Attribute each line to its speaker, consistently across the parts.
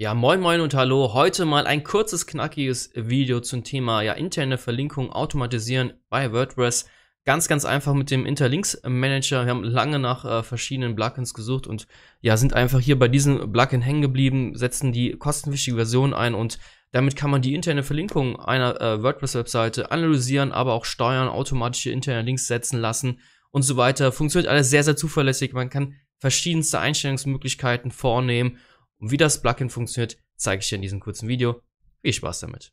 Speaker 1: Ja, moin moin und hallo. Heute mal ein kurzes, knackiges Video zum Thema ja, interne Verlinkung automatisieren bei WordPress. Ganz, ganz einfach mit dem Interlinks Manager. Wir haben lange nach äh, verschiedenen Plugins gesucht und ja, sind einfach hier bei diesem Plugin hängen geblieben, setzen die kostenpflichtige Version ein und damit kann man die interne Verlinkung einer äh, WordPress-Webseite analysieren, aber auch steuern, automatische interne Links setzen lassen und so weiter. Funktioniert alles sehr, sehr zuverlässig. Man kann verschiedenste Einstellungsmöglichkeiten vornehmen und wie das Plugin funktioniert, zeige ich dir in diesem kurzen Video. Viel Spaß damit.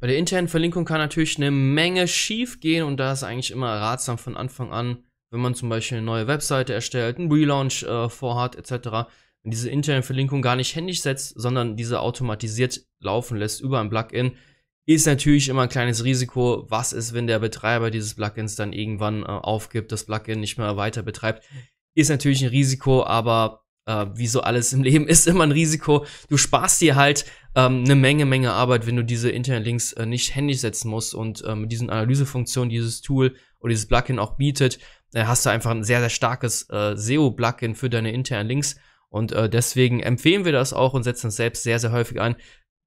Speaker 1: Bei der internen Verlinkung kann natürlich eine Menge schief gehen und da ist eigentlich immer ratsam von Anfang an, wenn man zum Beispiel eine neue Webseite erstellt, einen Relaunch äh, vorhat etc., wenn diese interne Verlinkung gar nicht händisch setzt, sondern diese automatisiert laufen lässt über ein Plugin, ist natürlich immer ein kleines Risiko, was ist, wenn der Betreiber dieses Plugins dann irgendwann äh, aufgibt, das Plugin nicht mehr weiter betreibt, ist natürlich ein Risiko, aber äh, wie so alles im Leben ist immer ein Risiko. Du sparst dir halt ähm, eine Menge, Menge Arbeit, wenn du diese internen Links äh, nicht händisch setzen musst und äh, mit diesen Analysefunktionen dieses Tool oder dieses Plugin auch bietet, äh, hast du einfach ein sehr, sehr starkes äh, SEO-Plugin für deine internen Links. Und äh, deswegen empfehlen wir das auch und setzen es selbst sehr, sehr häufig ein.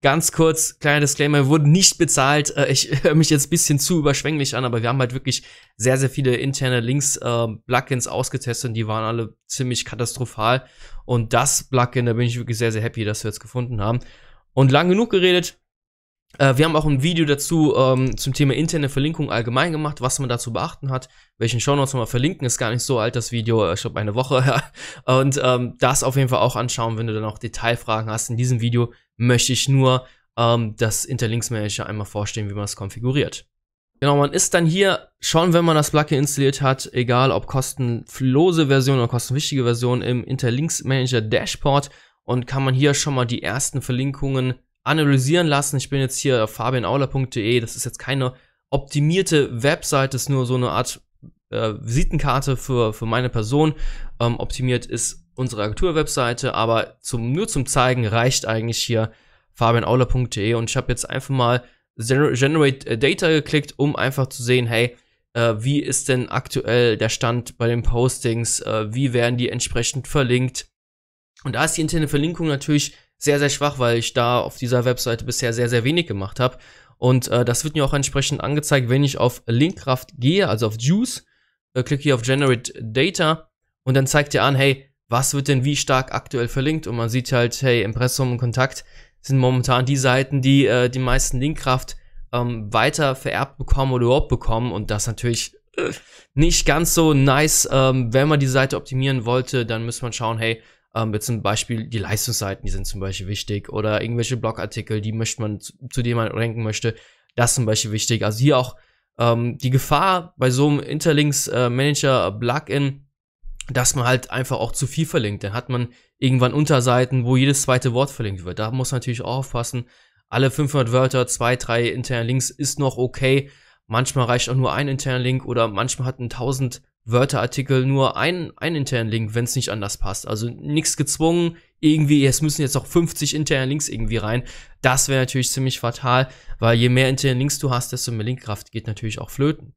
Speaker 1: Ganz kurz, kleiner Disclaimer, wir wurden nicht bezahlt. Äh, Ich höre mich jetzt ein bisschen zu überschwänglich an, aber wir haben halt wirklich sehr, sehr viele interne Links, äh, Plugins ausgetestet und die waren alle ziemlich katastrophal. Und das Plugin, da bin ich wirklich sehr, sehr happy, dass wir jetzt gefunden haben. Und lang genug geredet, äh, wir haben auch ein Video dazu ähm, zum Thema interne Verlinkung allgemein gemacht, was man dazu beachten hat, welchen Shownotes wir verlinken, ist gar nicht so alt, das Video, ich äh, glaube eine Woche her. Und ähm, das auf jeden Fall auch anschauen, wenn du dann auch Detailfragen hast. In diesem Video möchte ich nur ähm, das Interlinks Manager einmal vorstellen, wie man das konfiguriert. Genau, man ist dann hier schon, wenn man das Plugin installiert hat, egal ob kostenlose Version oder kostenwichtige Version im Interlinks Manager Dashboard und kann man hier schon mal die ersten Verlinkungen analysieren lassen. Ich bin jetzt hier auf fabianaula.de. Das ist jetzt keine optimierte Webseite, das ist nur so eine Art äh, Visitenkarte für, für meine Person. Ähm, optimiert ist unsere Agentur-Webseite, aber zum, nur zum Zeigen reicht eigentlich hier fabianaula.de und ich habe jetzt einfach mal Gener Generate äh, Data geklickt, um einfach zu sehen, hey, äh, wie ist denn aktuell der Stand bei den Postings, äh, wie werden die entsprechend verlinkt. Und da ist die interne Verlinkung natürlich sehr, sehr schwach, weil ich da auf dieser Webseite bisher sehr, sehr wenig gemacht habe. Und äh, das wird mir auch entsprechend angezeigt, wenn ich auf Linkkraft gehe, also auf Juice, äh, klicke hier auf Generate Data und dann zeigt er an, hey, was wird denn wie stark aktuell verlinkt? Und man sieht halt, hey, Impressum und Kontakt sind momentan die Seiten, die äh, die meisten Linkkraft ähm, weiter vererbt bekommen oder überhaupt bekommen. Und das natürlich äh, nicht ganz so nice. Ähm, wenn man die Seite optimieren wollte, dann müsste man schauen, hey, ähm, jetzt zum Beispiel die Leistungsseiten, die sind zum Beispiel wichtig oder irgendwelche Blogartikel, die möchte man, zu denen man ranken möchte, das ist zum Beispiel wichtig. Also hier auch ähm, die Gefahr bei so einem Interlinks äh, Manager Plugin, dass man halt einfach auch zu viel verlinkt. Dann hat man irgendwann Unterseiten, wo jedes zweite Wort verlinkt wird. Da muss man natürlich auch aufpassen. Alle 500 Wörter, zwei, drei interne Links ist noch okay. Manchmal reicht auch nur ein interner Link oder manchmal hat ein 1000 Wörterartikel nur einen, einen internen Link, wenn es nicht anders passt. Also nichts gezwungen, irgendwie, es müssen jetzt auch 50 interne Links irgendwie rein. Das wäre natürlich ziemlich fatal, weil je mehr interne Links du hast, desto mehr Linkkraft geht natürlich auch flöten.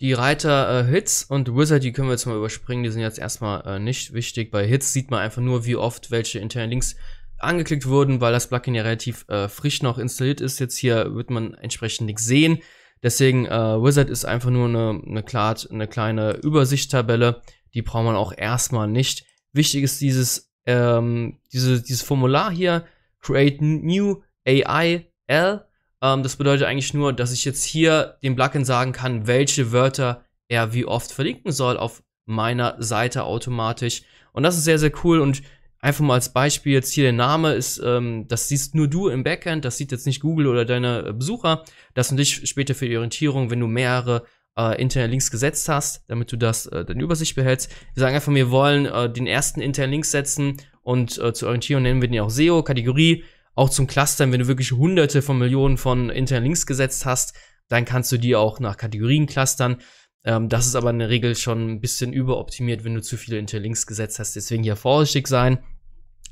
Speaker 1: Die Reiter äh, Hits und Wizard, die können wir jetzt mal überspringen, die sind jetzt erstmal äh, nicht wichtig. Bei Hits sieht man einfach nur, wie oft welche internen Links angeklickt wurden, weil das Plugin ja relativ äh, frisch noch installiert ist. Jetzt hier wird man entsprechend nichts sehen. Deswegen, äh, Wizard ist einfach nur eine, eine, klar, eine kleine Übersichtstabelle. Die braucht man auch erstmal nicht. Wichtig ist dieses, ähm, diese, dieses Formular hier, Create New AI L. Ähm, das bedeutet eigentlich nur, dass ich jetzt hier dem Plugin sagen kann, welche Wörter er wie oft verlinken soll auf meiner Seite automatisch. Und das ist sehr, sehr cool und Einfach mal als Beispiel jetzt hier der Name ist, ähm, das siehst nur du im Backend, das sieht jetzt nicht Google oder deine äh, Besucher. Das und dich später für die Orientierung, wenn du mehrere äh, interne Links gesetzt hast, damit du das äh, deine Übersicht behältst. Wir sagen einfach, wir wollen äh, den ersten internen Link setzen und äh, zur Orientierung nennen wir den auch SEO Kategorie. Auch zum Clustern, wenn du wirklich Hunderte von Millionen von internen Links gesetzt hast, dann kannst du die auch nach Kategorien clustern. Ähm, das ist aber in der Regel schon ein bisschen überoptimiert, wenn du zu viele Interlinks gesetzt hast. Deswegen hier vorsichtig sein.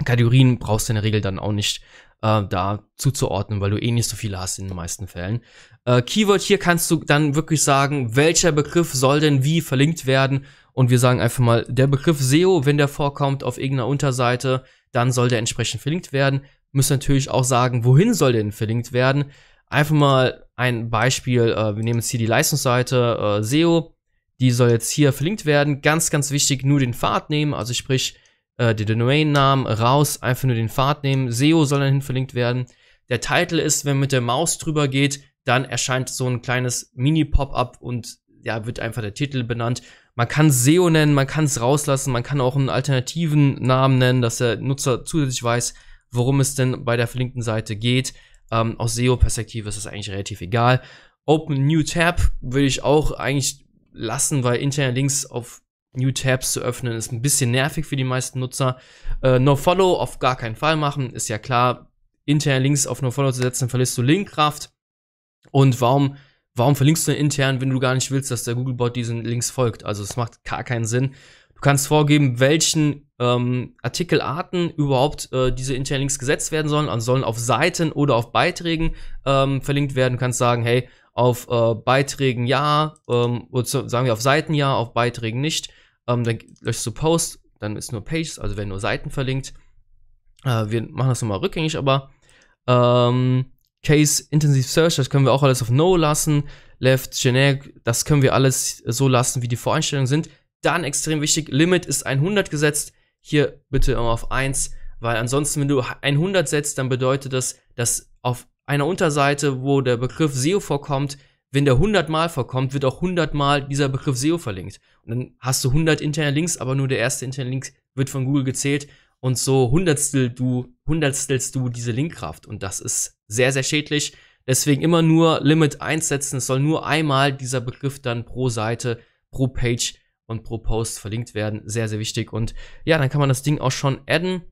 Speaker 1: Kategorien brauchst du in der Regel dann auch nicht äh, da zuzuordnen, weil du eh nicht so viele hast in den meisten Fällen. Äh, Keyword hier kannst du dann wirklich sagen, welcher Begriff soll denn wie verlinkt werden. Und wir sagen einfach mal, der Begriff SEO, wenn der vorkommt auf irgendeiner Unterseite, dann soll der entsprechend verlinkt werden. Müssen natürlich auch sagen, wohin soll denn verlinkt werden. Einfach mal ein Beispiel, äh, wir nehmen jetzt hier die Leistungsseite äh, SEO, die soll jetzt hier verlinkt werden. Ganz, ganz wichtig, nur den Pfad nehmen, also sprich, äh, den Domain-Namen raus, einfach nur den Pfad nehmen. SEO soll dann hin verlinkt werden. Der Titel ist, wenn man mit der Maus drüber geht, dann erscheint so ein kleines Mini-Pop-up und ja, wird einfach der Titel benannt. Man kann SEO nennen, man kann es rauslassen, man kann auch einen alternativen Namen nennen, dass der Nutzer zusätzlich weiß, worum es denn bei der verlinkten Seite geht. Ähm, aus SEO-Perspektive ist das eigentlich relativ egal. Open New Tab würde ich auch eigentlich lassen, weil interne Links auf New Tabs zu öffnen, ist ein bisschen nervig für die meisten Nutzer. Äh, NoFollow auf gar keinen Fall machen, ist ja klar. Interne Links auf NoFollow zu setzen, verlierst du Linkkraft. Und warum, warum verlinkst du intern, wenn du gar nicht willst, dass der Googlebot diesen Links folgt? Also es macht gar keinen Sinn. Du kannst vorgeben, welchen ähm, Artikelarten überhaupt äh, diese internen Links gesetzt werden sollen. Also sollen auf Seiten oder auf Beiträgen ähm, verlinkt werden. Du kannst sagen, hey, auf äh, Beiträgen ja, ähm, oder sagen wir auf Seiten ja, auf Beiträgen nicht. Ähm, dann löschst du Post, dann ist nur Pages, also werden nur Seiten verlinkt. Äh, wir machen das nochmal rückgängig, aber ähm, Case Intensive Search, das können wir auch alles auf No lassen. Left Generic, das können wir alles so lassen, wie die Voreinstellungen sind. Dann extrem wichtig, Limit ist 100 gesetzt. Hier bitte immer auf 1, weil ansonsten, wenn du 100 setzt, dann bedeutet das, dass auf einer Unterseite, wo der Begriff SEO vorkommt, wenn der 100 Mal vorkommt, wird auch 100 Mal dieser Begriff SEO verlinkt. Und dann hast du 100 interne Links, aber nur der erste interne Link wird von Google gezählt und so hundertstel du, hundertstelst du diese Linkkraft und das ist sehr, sehr schädlich. Deswegen immer nur Limit einsetzen. Es soll nur einmal dieser Begriff dann pro Seite, pro Page und pro Post verlinkt werden. Sehr, sehr wichtig. Und ja, dann kann man das Ding auch schon adden.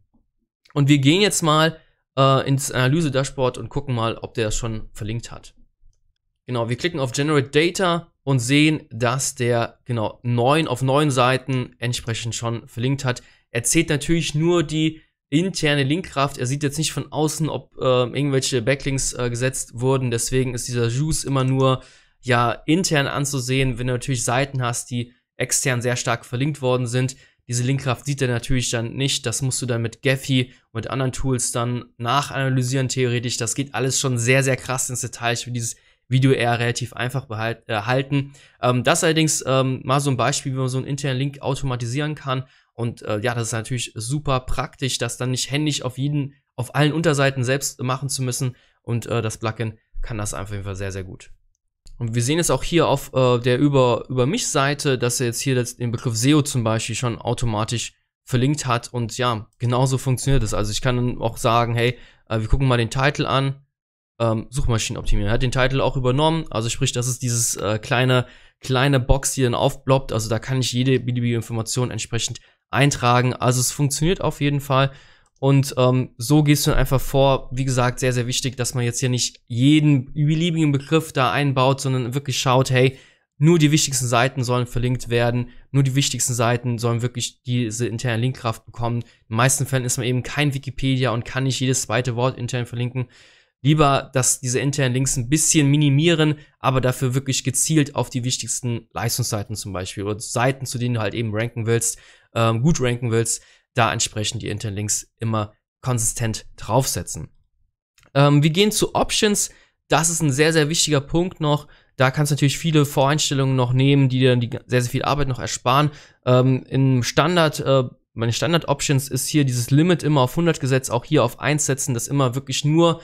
Speaker 1: Und wir gehen jetzt mal äh, ins Analyse-Dashboard und gucken mal, ob der das schon verlinkt hat. Genau, wir klicken auf Generate Data und sehen, dass der genau neun auf neun Seiten entsprechend schon verlinkt hat. Er zählt natürlich nur die interne Linkkraft. Er sieht jetzt nicht von außen, ob äh, irgendwelche Backlinks äh, gesetzt wurden. Deswegen ist dieser Juice immer nur ja intern anzusehen. Wenn du natürlich Seiten hast, die extern sehr stark verlinkt worden sind, diese Linkkraft sieht er natürlich dann nicht. Das musst du dann mit Gephi und anderen Tools dann nachanalysieren, theoretisch. Das geht alles schon sehr, sehr krass ins Detail. Ich will dieses Video eher relativ einfach behalten, äh, erhalten. Ähm, das allerdings ähm, mal so ein Beispiel, wie man so einen internen Link automatisieren kann. Und äh, ja, das ist natürlich super praktisch, das dann nicht händisch auf jeden, auf allen Unterseiten selbst machen zu müssen. Und äh, das Plugin kann das einfach jeden Fall sehr, sehr gut. Und wir sehen es auch hier auf äh, der über, über mich Seite, dass er jetzt hier den Begriff SEO zum Beispiel schon automatisch verlinkt hat. Und ja, genauso funktioniert es. Also ich kann auch sagen, hey, äh, wir gucken mal den Titel an ähm, Suchmaschinenoptimierung. Er hat den Titel auch übernommen, also sprich, das ist dieses äh, kleine, kleine Box, die dann aufbloppt. Also da kann ich jede beliebige Information entsprechend eintragen. Also es funktioniert auf jeden Fall. Und ähm, so gehst du dann einfach vor. Wie gesagt, sehr, sehr wichtig, dass man jetzt hier nicht jeden beliebigen Begriff da einbaut, sondern wirklich schaut, hey, nur die wichtigsten Seiten sollen verlinkt werden, nur die wichtigsten Seiten sollen wirklich diese interne Linkkraft bekommen. In den meisten Fällen ist man eben kein Wikipedia und kann nicht jedes zweite Wort intern verlinken lieber dass diese internen Links ein bisschen minimieren, aber dafür wirklich gezielt auf die wichtigsten Leistungsseiten zum Beispiel oder Seiten, zu denen du halt eben ranken willst, ähm, gut ranken willst, da entsprechend die internen Links immer konsistent draufsetzen. Ähm, wir gehen zu Options. Das ist ein sehr, sehr wichtiger Punkt noch. Da kannst du natürlich viele Voreinstellungen noch nehmen, die dir die sehr, sehr viel Arbeit noch ersparen. Ähm, Im Standard, äh, meine Standard-Options ist hier dieses Limit immer auf 100 gesetzt, auch hier auf 1 setzen, dass immer wirklich nur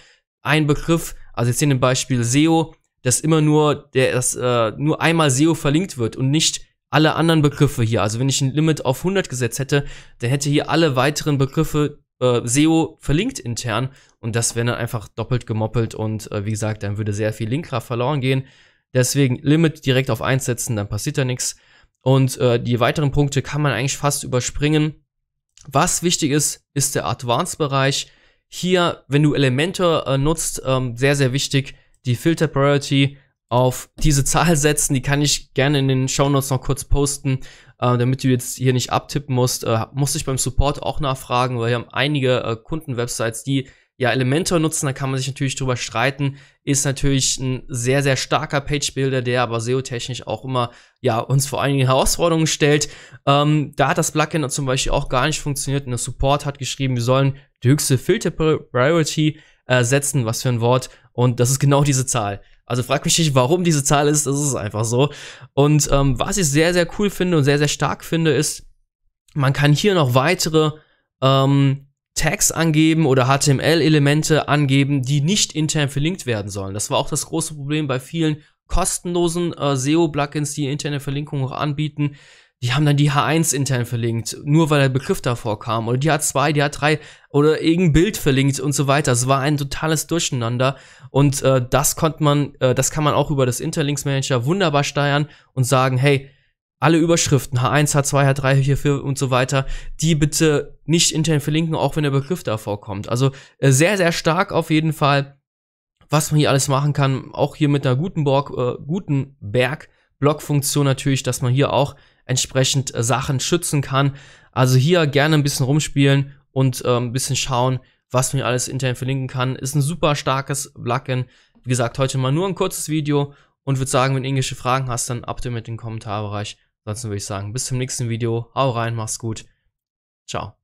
Speaker 1: ein Begriff, also jetzt hier im Beispiel SEO, dass immer nur der, dass, äh, nur einmal SEO verlinkt wird und nicht alle anderen Begriffe hier. Also wenn ich ein Limit auf 100 gesetzt hätte, dann hätte hier alle weiteren Begriffe äh, SEO verlinkt intern und das wäre dann einfach doppelt gemoppelt und äh, wie gesagt, dann würde sehr viel Linkkraft verloren gehen. Deswegen Limit direkt auf 1 setzen, dann passiert da nichts. Und äh, die weiteren Punkte kann man eigentlich fast überspringen. Was wichtig ist, ist der Advanced-Bereich hier, wenn du Elementor äh, nutzt, ähm, sehr, sehr wichtig, die Filter Priority auf diese Zahl setzen. Die kann ich gerne in den Show Notes noch kurz posten, äh, damit du jetzt hier nicht abtippen musst. Äh, musste ich beim Support auch nachfragen, weil wir haben einige äh, Kundenwebsites, die ja Elementor nutzen. Da kann man sich natürlich drüber streiten. Ist natürlich ein sehr, sehr starker Page Builder, der aber SEO-technisch auch immer ja uns vor einigen Herausforderungen stellt. Ähm, da hat das Plugin zum Beispiel auch gar nicht funktioniert. Und der Support hat geschrieben, wir sollen die höchste Filter Priority äh, setzen, was für ein Wort. Und das ist genau diese Zahl. Also frag mich nicht, warum diese Zahl ist, das ist einfach so. Und ähm, was ich sehr, sehr cool finde und sehr, sehr stark finde, ist, man kann hier noch weitere ähm, Tags angeben oder HTML-Elemente angeben, die nicht intern verlinkt werden sollen. Das war auch das große Problem bei vielen kostenlosen äh, SEO-Plugins, die interne Verlinkungen auch anbieten die haben dann die H1 intern verlinkt, nur weil der Begriff davor kam, oder die H2, die H3 oder irgendein Bild verlinkt und so weiter. Es war ein totales Durcheinander und äh, das konnte man, äh, das kann man auch über das Interlinks Manager wunderbar steuern und sagen, hey, alle Überschriften H1, H2, H3, hierfür und so weiter, die bitte nicht intern verlinken, auch wenn der Begriff davor kommt. Also äh, sehr, sehr stark auf jeden Fall, was man hier alles machen kann, auch hier mit einer guten Borg, äh, guten Berg-Blog-Funktion natürlich, dass man hier auch entsprechend äh, Sachen schützen kann. Also hier gerne ein bisschen rumspielen und ähm, ein bisschen schauen, was man alles intern verlinken kann. Ist ein super starkes Plugin. Wie gesagt, heute mal nur ein kurzes Video und würde sagen, wenn du englische Fragen hast, dann ab damit mit dem Kommentarbereich. Ansonsten würde ich sagen, bis zum nächsten Video. Hau rein, mach's gut. Ciao.